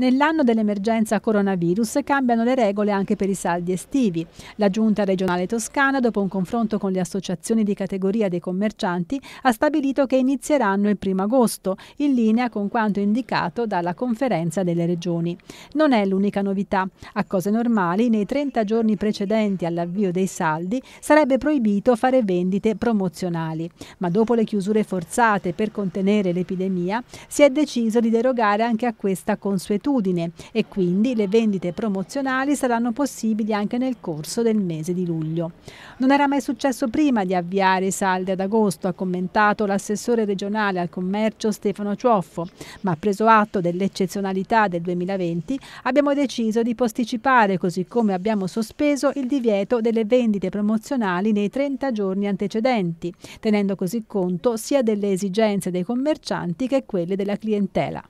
Nell'anno dell'emergenza coronavirus cambiano le regole anche per i saldi estivi. La Giunta regionale toscana, dopo un confronto con le associazioni di categoria dei commercianti, ha stabilito che inizieranno il 1 agosto, in linea con quanto indicato dalla conferenza delle regioni. Non è l'unica novità. A cose normali, nei 30 giorni precedenti all'avvio dei saldi, sarebbe proibito fare vendite promozionali. Ma dopo le chiusure forzate per contenere l'epidemia, si è deciso di derogare anche a questa consuetudine abitudine e quindi le vendite promozionali saranno possibili anche nel corso del mese di luglio. Non era mai successo prima di avviare i saldi ad agosto, ha commentato l'assessore regionale al commercio Stefano Cioffo, ma preso atto dell'eccezionalità del 2020 abbiamo deciso di posticipare, così come abbiamo sospeso, il divieto delle vendite promozionali nei 30 giorni antecedenti, tenendo così conto sia delle esigenze dei commercianti che quelle della clientela.